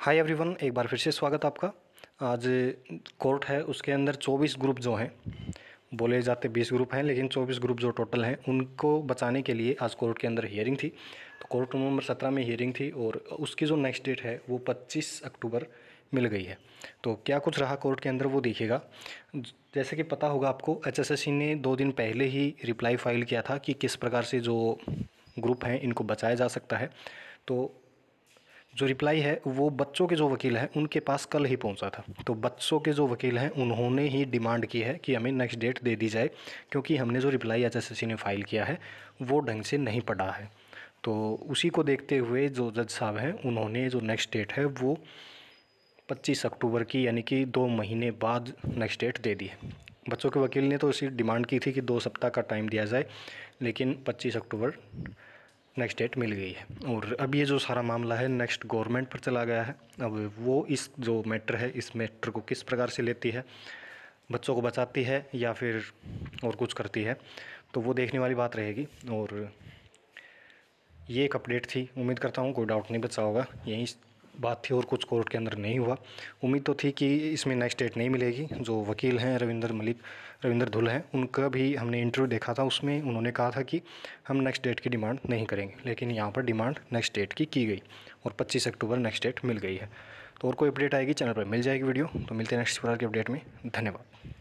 hi everyone एक बार फिर से स्वागत आपका आज कोर्ट है उसके अंदर 24 ग्रुप जो हैं बोले जाते 20 ग्रुप हैं लेकिन 24 ग्रुप जो टोटल हैं उनको बचाने के लिए आज कोर्ट के अंदर हियरिंग थी तो कोर्ट नंबर सत्रह में हियरिंग थी और उसकी जो नेक्स्ट डेट है वो 25 अक्टूबर मिल गई है तो क्या कुछ रहा कोर्ट के अंदर वो देखिएगा जैसे कि पता होगा आपको एच ने दो दिन पहले ही रिप्लाई फाइल किया था कि किस प्रकार से जो ग्रुप हैं इनको बचाया जा सकता है तो जो रिप्लाई है वो बच्चों के जो वकील हैं उनके पास कल ही पहुंचा था तो बच्चों के जो वकील हैं उन्होंने ही डिमांड की है कि हमें नेक्स्ट डेट दे दी जाए क्योंकि हमने जो रिप्लाई एच एस ने फाइल किया है वो ढंग से नहीं पढ़ा है तो उसी को देखते हुए जो जज साहब हैं उन्होंने जो नेक्स्ट डेट है वो 25 अक्टूबर की यानी कि दो महीने बाद नेक्स्ट डेट दे दी है बच्चों के वकील ने तो इसी डिमांड की थी कि दो सप्ताह का टाइम दिया जाए लेकिन 25 अक्टूबर नेक्स्ट डेट मिल गई है और अब ये जो सारा मामला है नेक्स्ट गवर्नमेंट पर चला गया है अब वो इस जो मैटर है इस मैटर को किस प्रकार से लेती है बच्चों को बचाती है या फिर और कुछ करती है तो वो देखने वाली बात रहेगी और ये एक अपडेट थी उम्मीद करता हूँ कोई डाउट नहीं बचा होगा यहीं बात थी और कुछ कोर्ट के अंदर नहीं हुआ उम्मीद तो थी कि इसमें नेक्स्ट डेट नहीं मिलेगी जो वकील हैं रविंदर मलिक रविंदर धुल हैं उनका भी हमने इंटरव्यू देखा था उसमें उन्होंने कहा था कि हम नेक्स्ट डेट की डिमांड नहीं करेंगे लेकिन यहाँ पर डिमांड नेक्स्ट डेट की की गई और पच्चीस अक्टूबर नेक्स्ट डेट मिल गई है तो और कोई अपडेट आएगी चैनल पर मिल जाएगी वीडियो तो मिलते हैं नेक्स्ट प्रकार की अपडेट में धन्यवाद